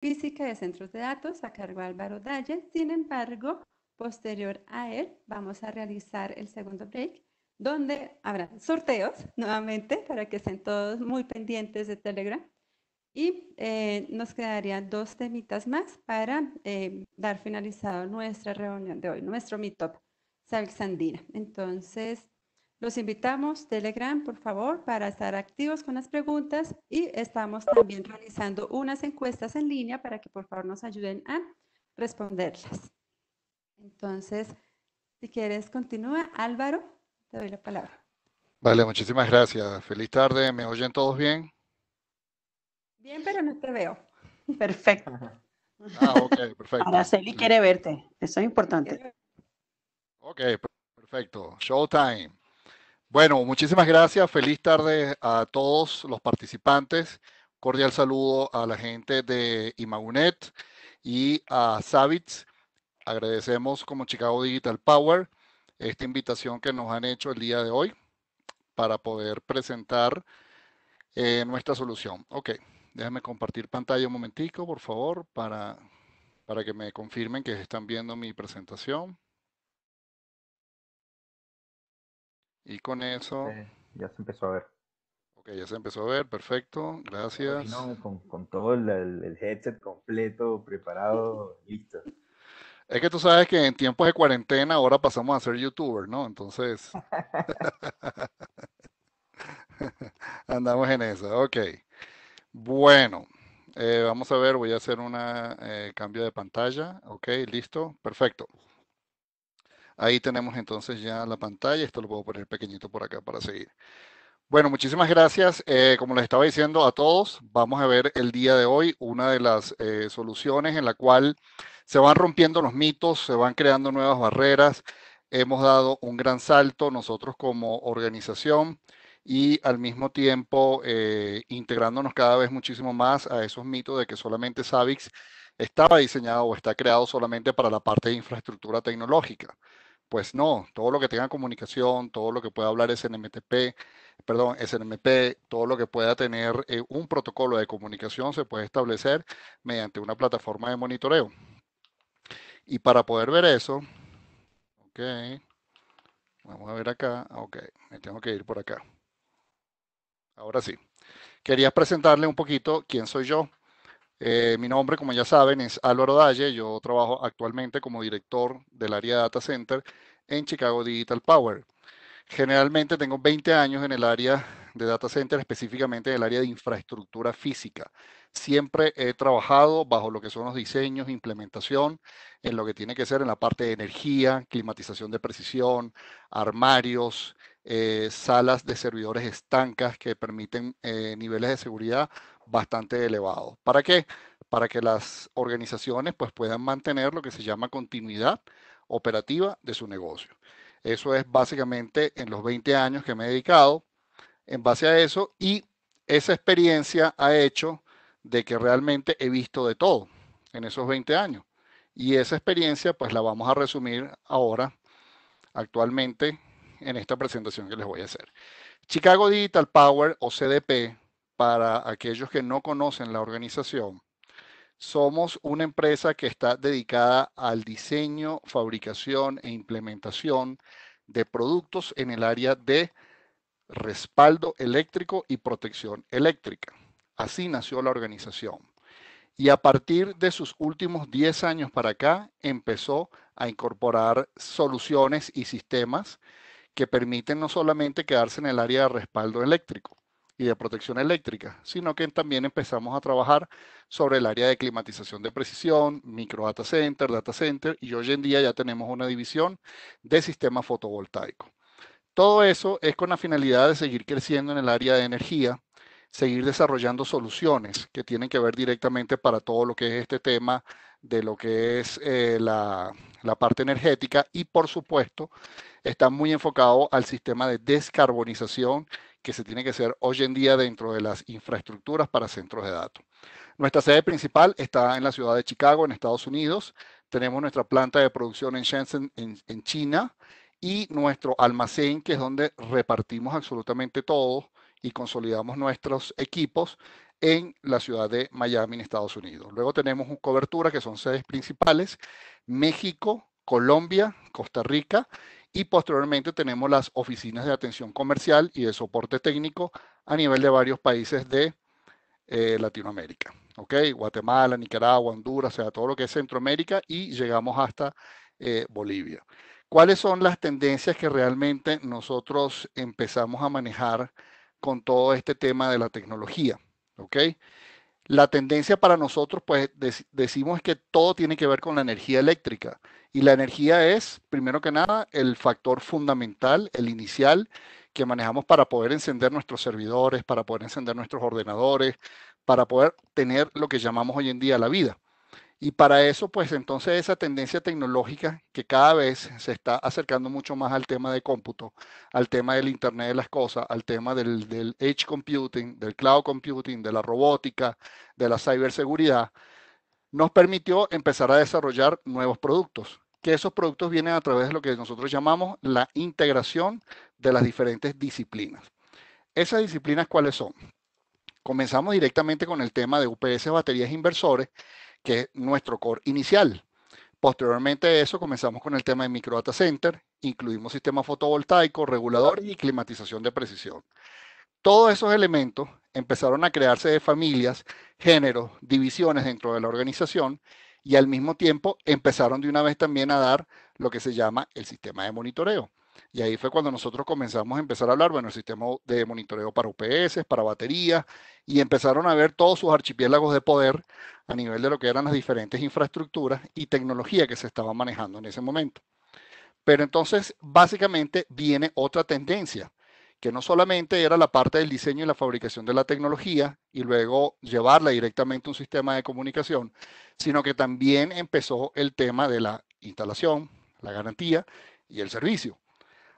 Física de Centros de Datos a cargo Álvaro Dalle. Sin embargo, posterior a él, vamos a realizar el segundo break, donde habrá sorteos nuevamente para que estén todos muy pendientes de Telegram. Y eh, nos quedarían dos temitas más para eh, dar finalizado nuestra reunión de hoy, nuestro Meetup sandina Entonces, los invitamos, Telegram, por favor, para estar activos con las preguntas y estamos también realizando unas encuestas en línea para que por favor nos ayuden a responderlas. Entonces, si quieres, continúa. Álvaro, te doy la palabra. Vale, muchísimas gracias. Feliz tarde. ¿Me oyen todos bien? Bien, pero no te veo. Perfecto. Ah, ok, perfecto. Araceli quiere verte. Eso es importante. Ok, perfecto. Showtime. Bueno, muchísimas gracias. Feliz tarde a todos los participantes. Cordial saludo a la gente de Imagunet y a Savitz. Agradecemos como Chicago Digital Power esta invitación que nos han hecho el día de hoy para poder presentar eh, nuestra solución. Ok, déjame compartir pantalla un momentico, por favor, para, para que me confirmen que están viendo mi presentación. Y con eso... Eh, ya se empezó a ver. Ok, ya se empezó a ver, perfecto, gracias. con, todo el, headset completo, preparado, listo. Es que tú sabes que en tiempos de cuarentena ahora pasamos a ser YouTuber, ¿no? Entonces... Andamos en eso, ok. Bueno, eh, vamos a ver, voy a hacer un eh, cambio de pantalla, ok, listo, perfecto. Ahí tenemos entonces ya la pantalla. Esto lo puedo poner pequeñito por acá para seguir. Bueno, muchísimas gracias. Eh, como les estaba diciendo a todos, vamos a ver el día de hoy una de las eh, soluciones en la cual se van rompiendo los mitos, se van creando nuevas barreras. Hemos dado un gran salto nosotros como organización y al mismo tiempo eh, integrándonos cada vez muchísimo más a esos mitos de que solamente Savix estaba diseñado o está creado solamente para la parte de infraestructura tecnológica. Pues no, todo lo que tenga comunicación, todo lo que pueda hablar SNMTP, perdón, SNMP, todo lo que pueda tener eh, un protocolo de comunicación se puede establecer mediante una plataforma de monitoreo. Y para poder ver eso, ok, vamos a ver acá, ok, me tengo que ir por acá. Ahora sí, quería presentarle un poquito quién soy yo. Eh, mi nombre, como ya saben, es Álvaro Dalle. Yo trabajo actualmente como director del área de Data Center en Chicago Digital Power. Generalmente tengo 20 años en el área de Data Center, específicamente en el área de infraestructura física. Siempre he trabajado bajo lo que son los diseños, implementación, en lo que tiene que ser en la parte de energía, climatización de precisión, armarios, eh, salas de servidores estancas que permiten eh, niveles de seguridad bastante elevado. ¿Para qué? Para que las organizaciones pues, puedan mantener lo que se llama continuidad operativa de su negocio. Eso es básicamente en los 20 años que me he dedicado en base a eso y esa experiencia ha hecho de que realmente he visto de todo en esos 20 años. Y esa experiencia pues la vamos a resumir ahora actualmente en esta presentación que les voy a hacer. Chicago Digital Power o CDP para aquellos que no conocen la organización, somos una empresa que está dedicada al diseño, fabricación e implementación de productos en el área de respaldo eléctrico y protección eléctrica. Así nació la organización. Y a partir de sus últimos 10 años para acá, empezó a incorporar soluciones y sistemas que permiten no solamente quedarse en el área de respaldo eléctrico, y de protección eléctrica, sino que también empezamos a trabajar sobre el área de climatización de precisión, micro data center, data center, y hoy en día ya tenemos una división de sistema fotovoltaico. Todo eso es con la finalidad de seguir creciendo en el área de energía, seguir desarrollando soluciones que tienen que ver directamente para todo lo que es este tema de lo que es eh, la, la, parte energética y por supuesto está muy enfocado al sistema de descarbonización que se tiene que hacer hoy en día dentro de las infraestructuras para centros de datos. Nuestra sede principal está en la ciudad de Chicago, en Estados Unidos. Tenemos nuestra planta de producción en Shenzhen, en, China, y nuestro almacén, que es donde repartimos absolutamente todo y consolidamos nuestros equipos en la ciudad de Miami, en Estados Unidos. Luego tenemos un cobertura, que son sedes principales, México, Colombia, Costa Rica y posteriormente tenemos las oficinas de atención comercial y de soporte técnico a nivel de varios países de eh, Latinoamérica. ¿ok? Guatemala, Nicaragua, Honduras, o sea, todo lo que es Centroamérica y llegamos hasta eh, Bolivia. ¿Cuáles son las tendencias que realmente nosotros empezamos a manejar con todo este tema de la tecnología? ¿ok? La tendencia para nosotros, pues decimos que todo tiene que ver con la energía eléctrica. Y la energía es, primero que nada, el factor fundamental, el inicial, que manejamos para poder encender nuestros servidores, para poder encender nuestros ordenadores, para poder tener lo que llamamos hoy en día la vida. Y para eso, pues entonces esa tendencia tecnológica que cada vez se está acercando mucho más al tema de cómputo, al tema del Internet de las Cosas, al tema del, Edge Computing, del Cloud Computing, de la robótica, de la ciberseguridad, nos permitió empezar a desarrollar nuevos productos, que esos productos vienen a través de lo que nosotros llamamos la integración de las diferentes disciplinas. ¿Esas disciplinas cuáles son? Comenzamos directamente con el tema de UPS Baterías e Inversores, que es nuestro core inicial. Posteriormente a eso comenzamos con el tema de micro data center, incluimos sistema fotovoltaico, regulador y climatización de precisión. Todos esos elementos empezaron a crearse de familias, géneros, divisiones dentro de la organización y al mismo tiempo empezaron de una vez también a dar lo que se llama el sistema de monitoreo. Y ahí fue cuando nosotros comenzamos a empezar a hablar, bueno, el sistema de monitoreo para UPS, para baterías, y empezaron a ver todos sus archipiélagos de poder a nivel de lo que eran las diferentes infraestructuras y tecnología que se estaban manejando en ese momento. Pero entonces, básicamente, viene otra tendencia, que no solamente era la parte del diseño y la fabricación de la tecnología y luego llevarla directamente a un sistema de comunicación, sino que también empezó el tema de la instalación, la garantía y el servicio.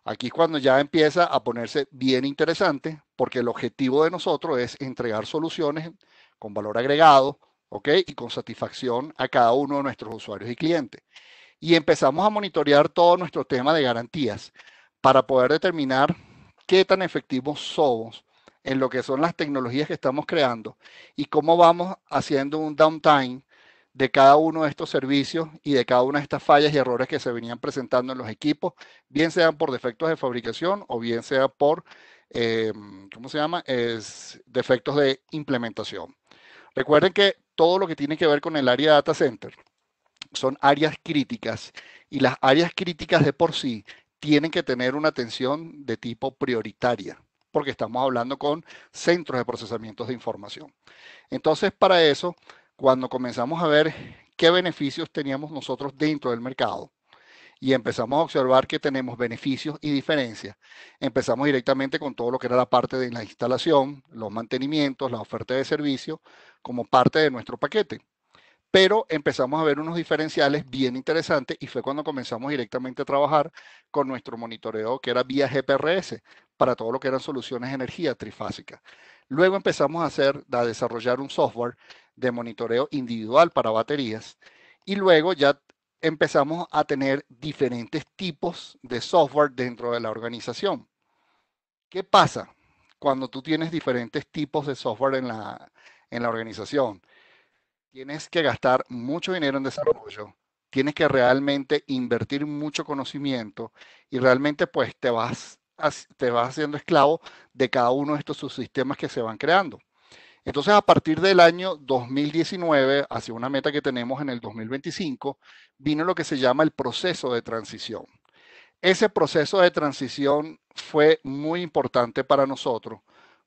Aquí es cuando ya empieza a ponerse bien interesante, porque el objetivo de nosotros es entregar soluciones con valor agregado, ¿ok? Y con satisfacción a cada uno de nuestros usuarios y clientes. Y empezamos a monitorear todo nuestro tema de garantías para poder determinar qué tan efectivos somos en lo que son las tecnologías que estamos creando y cómo vamos haciendo un downtime de cada uno de estos servicios y de cada una de estas fallas y errores que se venían presentando en los equipos, bien sean por defectos de fabricación o bien sea por, eh, ¿cómo se llama? Es defectos de implementación. Recuerden que todo lo que tiene que ver con el área data center son áreas críticas y las áreas críticas de por sí tienen que tener una atención de tipo prioritaria porque estamos hablando con centros de procesamiento de información. Entonces, para eso, cuando comenzamos a ver qué beneficios teníamos nosotros dentro del mercado y empezamos a observar que tenemos beneficios y diferencias. Empezamos directamente con todo lo que era la parte de la instalación, los mantenimientos, la oferta de servicio como parte de nuestro paquete. Pero empezamos a ver unos diferenciales bien interesantes y fue cuando comenzamos directamente a trabajar con nuestro monitoreo que era vía GPRS para todo lo que eran soluciones de energía trifásica. Luego empezamos a hacer, a desarrollar un software de monitoreo individual para baterías. Y luego ya empezamos a tener diferentes tipos de software dentro de la organización. ¿Qué pasa cuando tú tienes diferentes tipos de software en la, en la organización? Tienes que gastar mucho dinero en desarrollo, tienes que realmente invertir mucho conocimiento y realmente pues te vas, te vas haciendo esclavo de cada uno de estos subsistemas que se van creando. Entonces, a partir del año 2019, hacia una meta que tenemos en el 2025, vino lo que se llama el proceso de transición. Ese proceso de transición fue muy importante para nosotros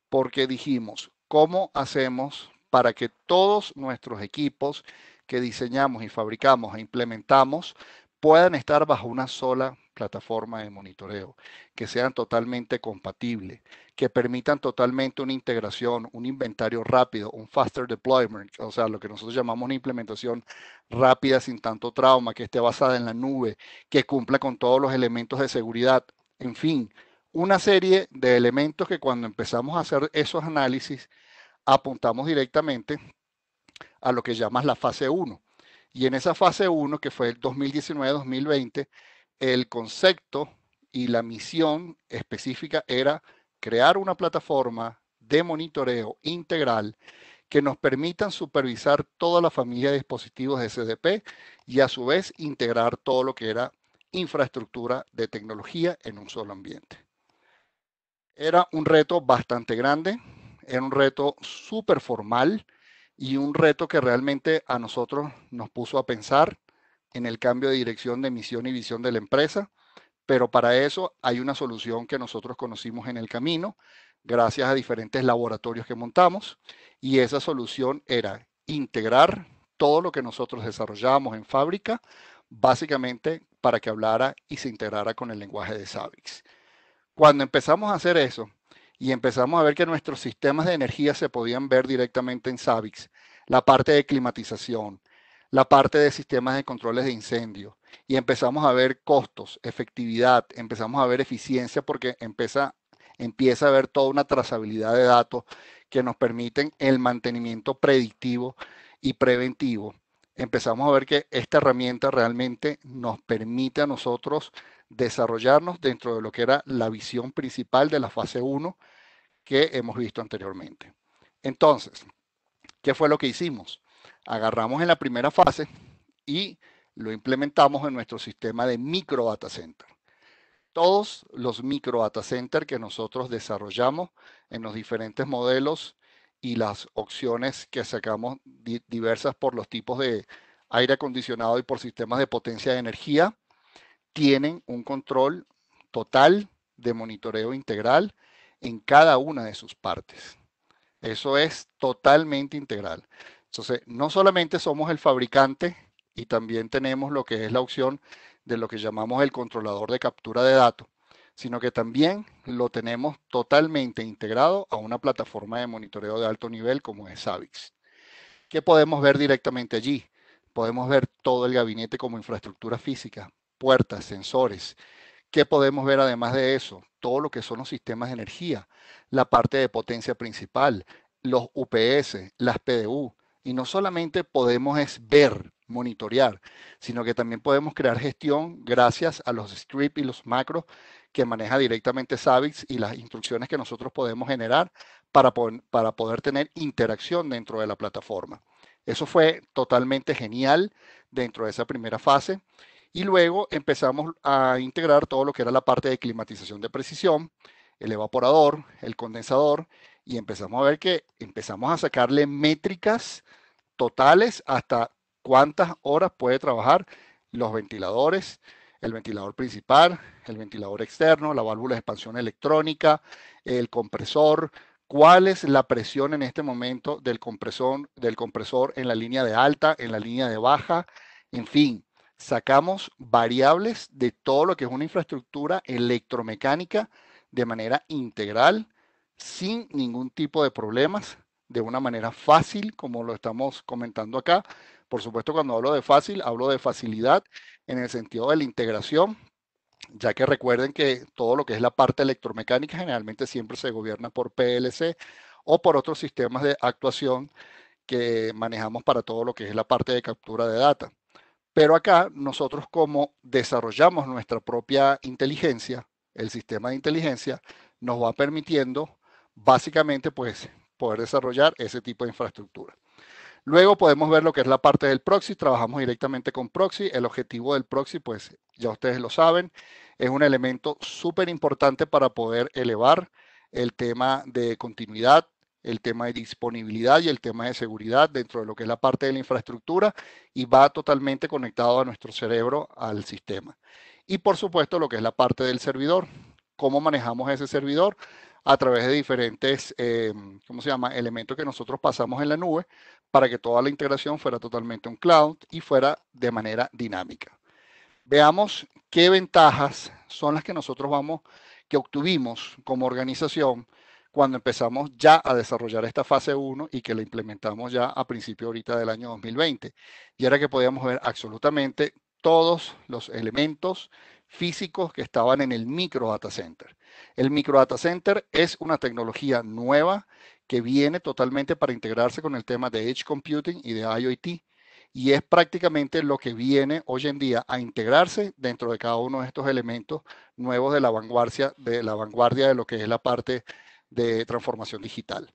porque dijimos, ¿cómo hacemos para que todos nuestros equipos que diseñamos y fabricamos e implementamos puedan estar bajo una sola plataforma de monitoreo, que sean totalmente compatibles, que permitan totalmente una integración, un inventario rápido, un faster deployment, o sea, lo que nosotros llamamos una implementación rápida sin tanto trauma, que esté basada en la nube, que cumpla con todos los elementos de seguridad, en fin, una serie de elementos que cuando empezamos a hacer esos análisis apuntamos directamente a lo que llamas la fase 1. Y en esa fase 1, que fue el 2019-2020, el concepto y la misión específica era crear una plataforma de monitoreo integral que nos permitan supervisar toda la familia de dispositivos de SDP y a su vez integrar todo lo que era infraestructura de tecnología en un solo ambiente. Era un reto bastante grande, era un reto súper formal y un reto que realmente a nosotros nos puso a pensar en el cambio de dirección de misión y visión de la empresa, pero para eso hay una solución que nosotros conocimos en el camino, gracias a diferentes laboratorios que montamos, y esa solución era integrar todo lo que nosotros desarrollamos en fábrica, básicamente para que hablara y se integrara con el lenguaje de Savix. Cuando empezamos a hacer eso y empezamos a ver que nuestros sistemas de energía se podían ver directamente en Savix, la parte de climatización, la parte de sistemas de controles de incendio y empezamos a ver costos, efectividad, empezamos a ver eficiencia porque empieza, empieza a haber toda una trazabilidad de datos que nos permiten el mantenimiento predictivo y preventivo. Empezamos a ver que esta herramienta realmente nos permite a nosotros desarrollarnos dentro de lo que era la visión principal de la fase 1 que hemos visto anteriormente. Entonces, ¿qué fue lo que hicimos? agarramos en la primera fase y lo implementamos en nuestro sistema de micro data center. Todos los micro data center que nosotros desarrollamos en los diferentes modelos y las opciones que sacamos diversas por los tipos de aire acondicionado y por sistemas de potencia de energía, tienen un control total de monitoreo integral en cada una de sus partes. Eso es totalmente integral. Entonces, no solamente somos el fabricante y también tenemos lo que es la opción de lo que llamamos el controlador de captura de datos, sino que también lo tenemos totalmente integrado a una plataforma de monitoreo de alto nivel como es Savix. ¿Qué podemos ver directamente allí? Podemos ver todo el gabinete como infraestructura física, puertas, sensores. ¿Qué podemos ver además de eso? Todo lo que son los sistemas de energía, la parte de potencia principal, los UPS, las PDU, y no solamente podemos ver, monitorear, sino que también podemos crear gestión gracias a los scripts y los macros que maneja directamente Savix y las instrucciones que nosotros podemos generar para, para poder tener interacción dentro de la plataforma. Eso fue totalmente genial dentro de esa primera fase. Y luego empezamos a integrar todo lo que era la parte de climatización de precisión, el evaporador, el condensador y empezamos a ver que empezamos a sacarle métricas totales hasta cuántas horas puede trabajar los ventiladores, el ventilador principal, el ventilador externo, la válvula de expansión electrónica, el compresor, cuál es la presión en este momento del compresor, del compresor en la línea de alta, en la línea de baja, en fin, sacamos variables de todo lo que es una infraestructura electromecánica de manera integral sin ningún tipo de problemas, de una manera fácil, como lo estamos comentando acá. Por supuesto, cuando hablo de fácil, hablo de facilidad en el sentido de la integración, ya que recuerden que todo lo que es la parte electromecánica generalmente siempre se gobierna por PLC o por otros sistemas de actuación que manejamos para todo lo que es la parte de captura de data. Pero acá nosotros como desarrollamos nuestra propia inteligencia, el sistema de inteligencia nos va permitiendo básicamente pues poder desarrollar ese tipo de infraestructura. Luego podemos ver lo que es la parte del proxy, trabajamos directamente con proxy, el objetivo del proxy pues ya ustedes lo saben, es un elemento súper importante para poder elevar el tema de continuidad, el tema de disponibilidad y el tema de seguridad dentro de lo que es la parte de la infraestructura y va totalmente conectado a nuestro cerebro, al sistema. Y por supuesto lo que es la parte del servidor, cómo manejamos ese servidor a través de diferentes, eh, ¿cómo se llama?, elementos que nosotros pasamos en la nube para que toda la integración fuera totalmente un cloud y fuera de manera dinámica. Veamos qué ventajas son las que nosotros vamos, que obtuvimos como organización cuando empezamos ya a desarrollar esta fase 1 y que la implementamos ya a principio ahorita del año 2020. Y era que podíamos ver absolutamente todos los elementos físicos que estaban en el micro data center. El micro data center es una tecnología nueva que viene totalmente para integrarse con el tema de Edge Computing y de IoT. Y es prácticamente lo que viene hoy en día a integrarse dentro de cada uno de estos elementos nuevos de la vanguardia de, la vanguardia de lo que es la parte de transformación digital.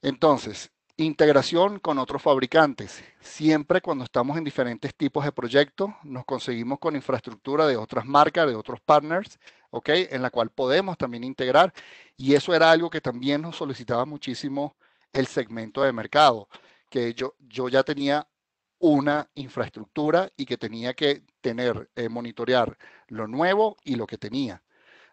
Entonces, Integración con otros fabricantes. Siempre cuando estamos en diferentes tipos de proyectos, nos conseguimos con infraestructura de otras marcas, de otros partners, ¿ok? En la cual podemos también integrar. Y eso era algo que también nos solicitaba muchísimo el segmento de mercado, que yo, yo ya tenía una infraestructura y que tenía que tener, eh, monitorear lo nuevo y lo que tenía.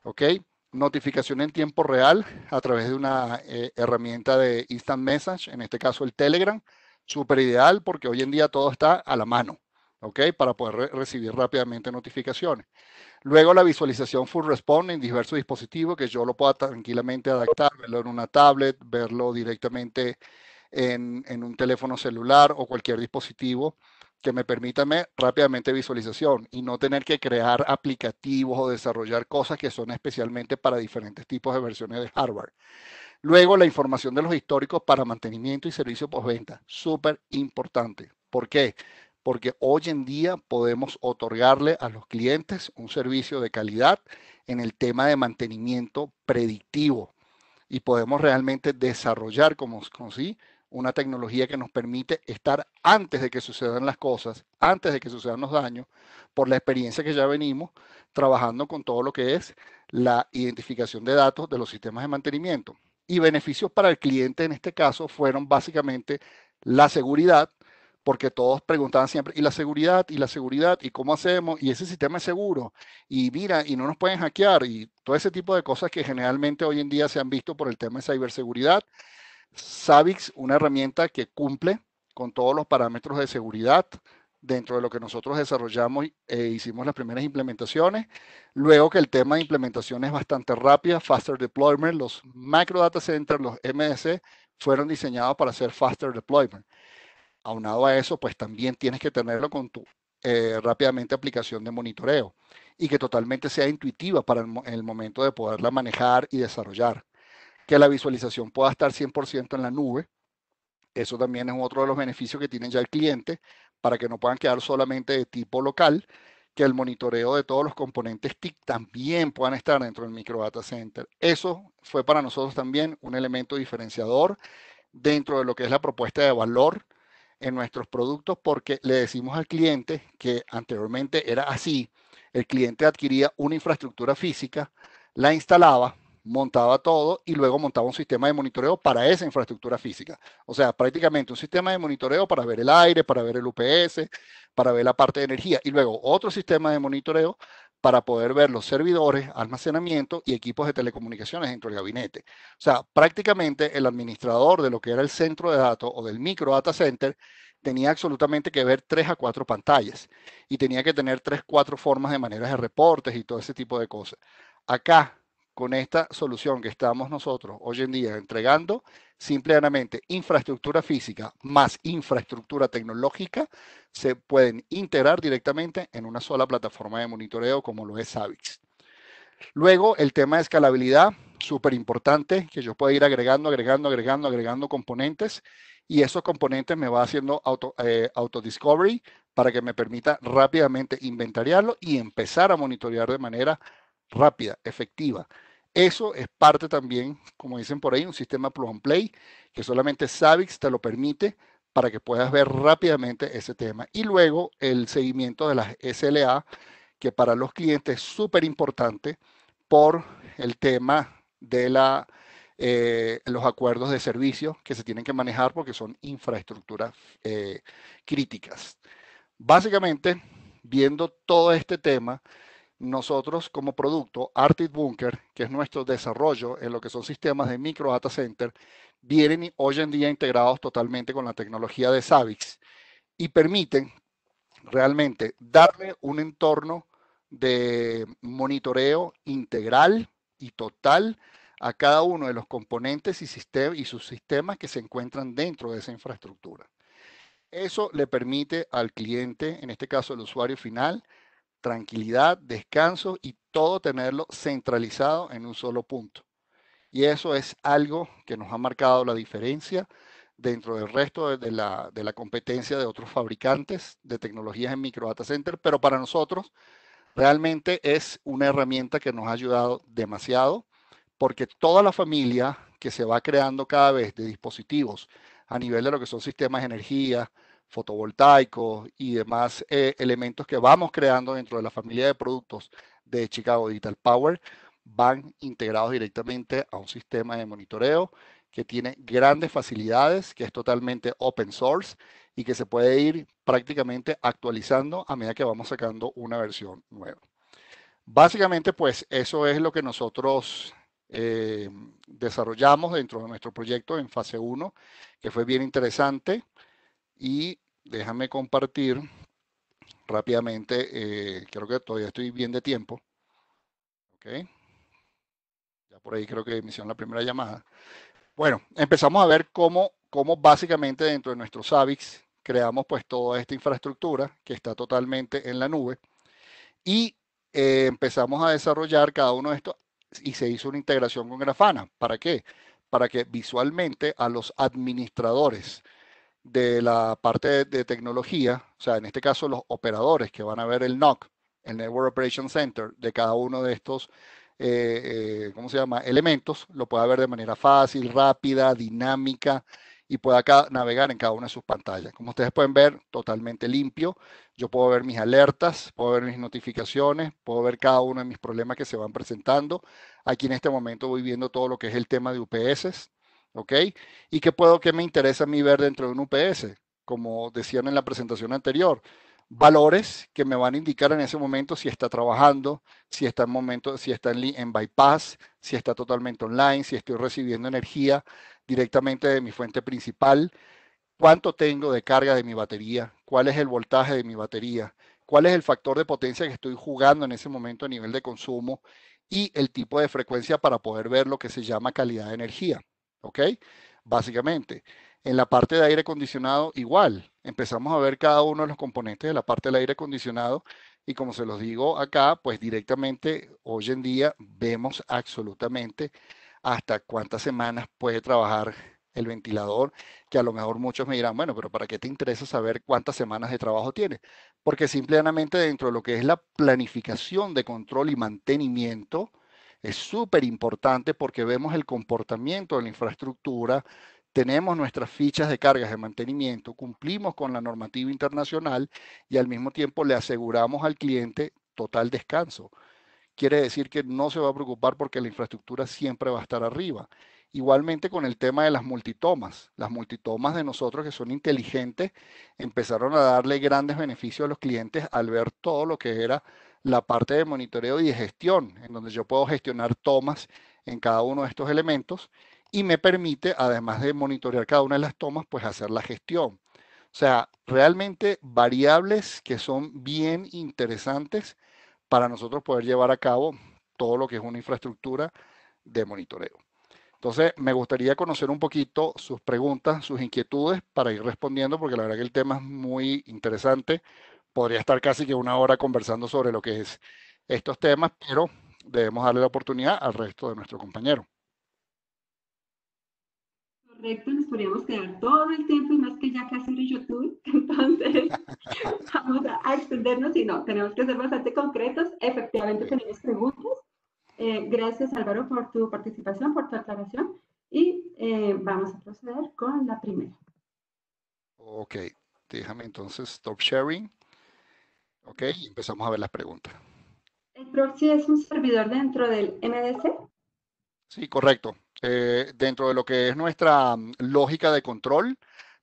¿ok? notificación en tiempo real a través de una eh, herramienta de instant message, en este caso el Telegram, súper ideal porque hoy en día todo está a la mano, ¿ok? Para poder recibir rápidamente notificaciones. Luego la visualización full response en diversos dispositivos que yo lo pueda tranquilamente adaptar, verlo en una tablet, verlo directamente en un teléfono celular o cualquier dispositivo que me permítanme rápidamente visualización y no tener que crear aplicativos o desarrollar cosas que son especialmente para diferentes tipos de versiones de hardware. Luego, la información de los históricos para mantenimiento y servicio postventa, súper importante. ¿Por qué? Porque hoy en día podemos otorgarle a los clientes un servicio de calidad en el tema de mantenimiento predictivo y podemos realmente desarrollar como, como sí, una tecnología que nos permite estar antes de que sucedan las cosas, antes de que sucedan los daños, por la experiencia que ya venimos trabajando con todo lo que es la identificación de datos de los sistemas de mantenimiento. Y beneficios para el cliente en este caso fueron básicamente la seguridad, porque todos preguntaban siempre, ¿y la seguridad? ¿Y la seguridad? ¿Y cómo hacemos? ¿Y ese sistema es seguro? Y mira, y no nos pueden hackear, y todo ese tipo de cosas que generalmente hoy en día se han visto por el tema de ciberseguridad. Savix, una herramienta que cumple con todos los parámetros de seguridad dentro de lo que nosotros desarrollamos e hicimos las primeras implementaciones. Luego que el tema de implementación es bastante rápida, faster deployment, los macro data centers, los MSC, fueron diseñados para hacer faster deployment. Aunado a eso, pues también tienes que tenerlo con tu eh, rápidamente aplicación de monitoreo y que totalmente sea intuitiva para el momento de poderla manejar y desarrollar que la visualización pueda estar 100% en la nube. Eso también es otro de los beneficios que tiene ya el cliente para que no puedan quedar solamente de tipo local, que el monitoreo de todos los componentes TIC también puedan estar dentro del micro data center. Eso fue para nosotros también un elemento diferenciador dentro de lo que es la propuesta de valor en nuestros productos porque le decimos al cliente que anteriormente era así. El cliente adquiría una infraestructura física, la instalaba, montaba todo y luego montaba un sistema de monitoreo para esa infraestructura física. O sea, prácticamente un sistema de monitoreo para ver el aire, para ver el UPS, para ver la parte de energía y luego otro sistema de monitoreo para poder ver los servidores, almacenamiento y equipos de telecomunicaciones dentro del gabinete. O sea, prácticamente el administrador de lo que era el centro de datos o del micro data center tenía absolutamente que ver tres a cuatro pantallas y tenía que tener tres, cuatro formas de maneras de reportes y todo ese tipo de cosas. Acá con esta solución que estamos nosotros hoy en día entregando, simplemente infraestructura física más infraestructura tecnológica se pueden integrar directamente en una sola plataforma de monitoreo como lo es Savix. Luego, el tema de escalabilidad, súper importante, que yo puedo ir agregando, agregando, agregando, agregando componentes y esos componentes me va haciendo auto, eh, auto discovery para que me permita rápidamente inventariarlo y empezar a monitorear de manera rápida, efectiva. Eso es parte también, como dicen por ahí, un sistema plug and play que solamente Savix te lo permite para que puedas ver rápidamente ese tema. Y luego el seguimiento de las SLA, que para los clientes es súper importante por el tema de la, eh, los acuerdos de servicio que se tienen que manejar porque son infraestructuras eh, críticas. Básicamente, viendo todo este tema, nosotros como producto, Arctic Bunker, que es nuestro desarrollo en lo que son sistemas de micro data center, vienen hoy en día integrados totalmente con la tecnología de Savix y permiten realmente darle un entorno de monitoreo integral y total a cada uno de los componentes y, y sus sistemas que se encuentran dentro de esa infraestructura. Eso le permite al cliente, en este caso el usuario final, tranquilidad, descanso y todo tenerlo centralizado en un solo punto. Y eso es algo que nos ha marcado la diferencia dentro del resto de, la, competencia de otros fabricantes de tecnologías en Micro Data Center, pero para nosotros realmente es una herramienta que nos ha ayudado demasiado porque toda la familia que se va creando cada vez de dispositivos a nivel de lo que son sistemas de energía, fotovoltaicos y demás eh, elementos que vamos creando dentro de la familia de productos de Chicago Digital Power van integrados directamente a un sistema de monitoreo que tiene grandes facilidades, que es totalmente open source y que se puede ir prácticamente actualizando a medida que vamos sacando una versión nueva. Básicamente, pues eso es lo que nosotros eh, desarrollamos dentro de nuestro proyecto en fase 1, que fue bien interesante. Y déjame compartir rápidamente, eh, creo que todavía estoy bien de tiempo. Ya por ahí creo que me la primera llamada. Bueno, empezamos a ver cómo, cómo básicamente dentro de nuestro Savix creamos pues toda esta infraestructura que está totalmente en la nube y eh, empezamos a desarrollar cada uno de estos y se hizo una integración con Grafana. ¿Para qué? Para que visualmente a los administradores, de la parte de, tecnología, o sea, en este caso los operadores que van a ver el NOC, el Network Operation Center, de cada uno de estos, eh, eh, ¿cómo se llama?, elementos, lo pueda ver de manera fácil, rápida, dinámica y pueda navegar en cada una de sus pantallas. Como ustedes pueden ver, totalmente limpio. Yo puedo ver mis alertas, puedo ver mis notificaciones, puedo ver cada uno de mis problemas que se van presentando. Aquí en este momento voy viendo todo lo que es el tema de UPS, ¿ok? ¿Y qué puedo, que me interesa a mí ver dentro de un UPS? Como decían en la presentación anterior, valores que me van a indicar en ese momento si está trabajando, si está en momento, si está en bypass, si está totalmente online, si estoy recibiendo energía directamente de mi fuente principal, cuánto tengo de carga de mi batería, cuál es el voltaje de mi batería, cuál es el factor de potencia que estoy jugando en ese momento a nivel de consumo y el tipo de frecuencia para poder ver lo que se llama calidad de energía. ¿ok? Básicamente. En la parte de aire acondicionado, igual. Empezamos a ver cada uno de los componentes de la parte del aire acondicionado y como se los digo acá, pues directamente hoy en día vemos absolutamente hasta cuántas semanas puede trabajar el ventilador, que a lo mejor muchos me dirán, bueno, pero ¿para qué te interesa saber cuántas semanas de trabajo tiene? Porque simplemente dentro de lo que es la planificación de control y mantenimiento, es súper importante porque vemos el comportamiento de la infraestructura, tenemos nuestras fichas de cargas de mantenimiento, cumplimos con la normativa internacional y al mismo tiempo le aseguramos al cliente total descanso. Quiere decir que no se va a preocupar porque la infraestructura siempre va a estar arriba. Igualmente con el tema de las multitomas. Las multitomas de nosotros que son inteligentes empezaron a darle grandes beneficios a los clientes al ver todo lo que era la parte de monitoreo y de gestión, en donde yo puedo gestionar tomas en cada uno de estos elementos y me permite, además de monitorear cada una de las tomas, pues hacer la gestión. O sea, realmente variables que son bien interesantes para nosotros poder llevar a cabo todo lo que es una infraestructura de monitoreo. Entonces, me gustaría conocer un poquito sus preguntas, sus inquietudes para ir respondiendo, porque la verdad que el tema es muy interesante, podría estar casi que una hora conversando sobre lo que es estos temas, pero debemos darle la oportunidad al resto de nuestro compañero. Correcto, nos podríamos quedar todo el tiempo y más que ya casi en YouTube, entonces vamos a, extendernos y no, tenemos que ser bastante concretos, efectivamente tenemos preguntas. Eh, gracias Álvaro por tu participación, por tu aclaración y eh, vamos a proceder con la primera. Ok, déjame entonces stop sharing. Ok, empezamos a ver las preguntas. ¿El proxy es un servidor dentro del MDC? Sí, correcto. Eh, dentro de lo que es nuestra mm, lógica de control,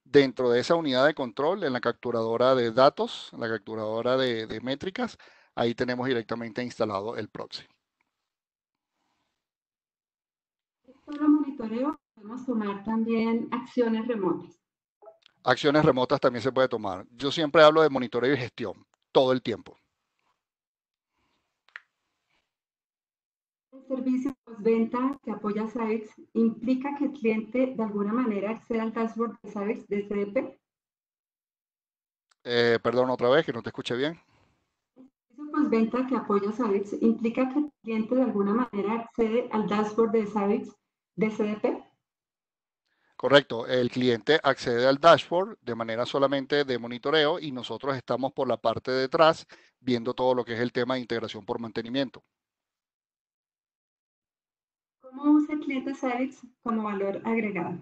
dentro de esa unidad de control, en la capturadora de datos, en la capturadora de, métricas, ahí tenemos directamente instalado el proxy. monitoreo podemos tomar también acciones remotas. Acciones remotas también se puede tomar. Yo siempre hablo de monitoreo y gestión todo el tiempo. El servicio postventa que apoya a implica que el cliente de alguna manera acceda al dashboard de SABEX de CDP? Eh, perdón, otra vez, que no te escuché bien. El servicio postventa que apoya SABEX implica que el cliente de alguna manera accede al dashboard de SABEX de CDP? Correcto, el cliente accede al dashboard de manera solamente de monitoreo y nosotros estamos por la parte de atrás viendo todo lo que es el tema de integración por mantenimiento. ¿Cómo usa el cliente Sites como valor agregado?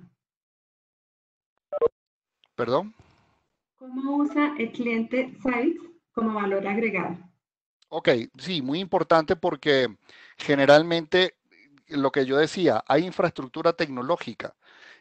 ¿Perdón? ¿Cómo usa el cliente Sites como valor agregado? Ok, sí, muy importante porque generalmente lo que yo decía, hay infraestructura tecnológica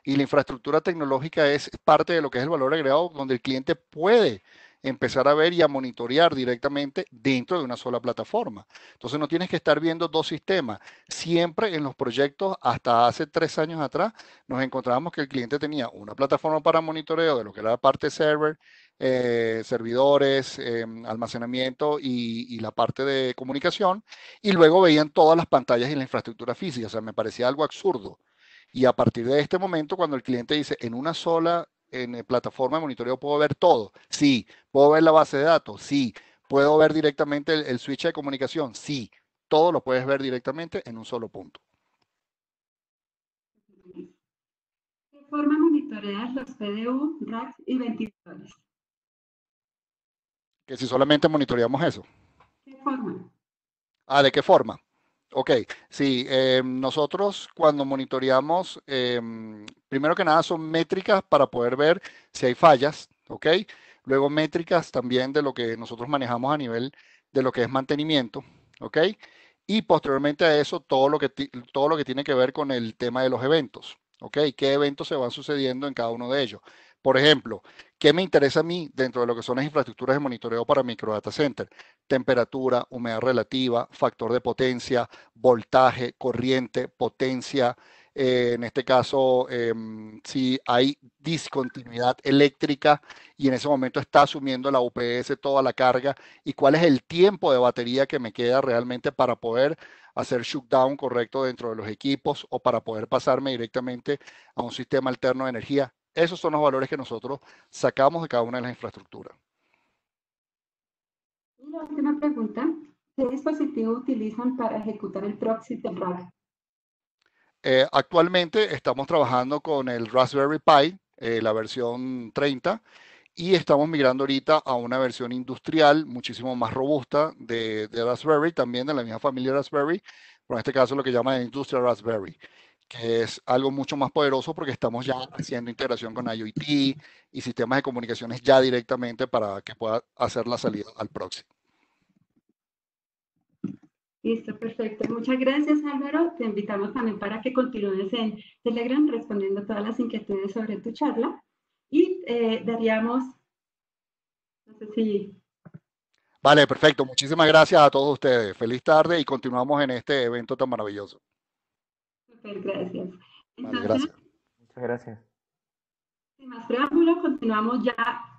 y la infraestructura tecnológica es parte de lo que es el valor agregado, donde el cliente puede empezar a ver y a monitorear directamente dentro de una sola plataforma. Entonces no tienes que estar viendo dos sistemas. Siempre en los proyectos, hasta hace tres años atrás, nos encontrábamos que el cliente tenía una plataforma para monitoreo de lo que era la parte server, eh, servidores, em, almacenamiento y, y, la parte de comunicación, y luego veían todas las pantallas y la infraestructura física. O sea, me parecía algo absurdo. Y a partir de este momento, cuando el cliente dice, en una sola en eh, plataforma de monitoreo puedo ver todo, sí, puedo ver la base de datos, sí, puedo ver directamente el, switch de comunicación, sí, todo lo puedes ver directamente en un solo punto. ¿Qué forma monitoreas los PDU, racks y ventiladores? Que si solamente monitoreamos eso. ¿Qué forma? Ah, ¿de qué forma? Ok, sí, em, nosotros cuando monitoreamos, em, primero que nada son métricas para poder ver si hay fallas, ok. Luego métricas también de lo que nosotros manejamos a nivel de lo que es mantenimiento, ok. Y posteriormente a eso, todo lo que, todo lo que tiene que ver con el tema de los eventos, ok. ¿Qué eventos se van sucediendo en cada uno de ellos? Por ejemplo, ¿qué me interesa a mí dentro de lo que son las infraestructuras de monitoreo para micro data center? Temperatura, humedad relativa, factor de potencia, voltaje, corriente, potencia. Eh, en este caso, em, si hay discontinuidad eléctrica y en ese momento está asumiendo la UPS toda la carga y cuál es el tiempo de batería que me queda realmente para poder hacer shutdown correcto dentro de los equipos o para poder pasarme directamente a un sistema alterno de energía esos son los valores que nosotros sacamos de cada una de las infraestructuras. la última pregunta. ¿Qué dispositivo utilizan para ejecutar el proxy del eh, actualmente estamos trabajando con el Raspberry Pi, eh, la versión 30, y estamos migrando ahorita a una versión industrial muchísimo más robusta de, Raspberry, también de la misma familia Raspberry, pero en este caso lo que llaman Industrial Raspberry que es algo mucho más poderoso porque estamos ya haciendo integración con IoT y sistemas de comunicaciones ya directamente para que pueda hacer la salida al próximo. Listo, perfecto. Muchas gracias, Álvaro. Te invitamos también para que continúes en Telegram respondiendo todas las inquietudes sobre tu charla. Y eh, daríamos, no sé si... Vale, perfecto. Muchísimas gracias a todos ustedes. Feliz tarde y continuamos en este evento tan maravilloso gracias. Entonces, gracias. Muchas gracias. Sin más preámbulo, continuamos ya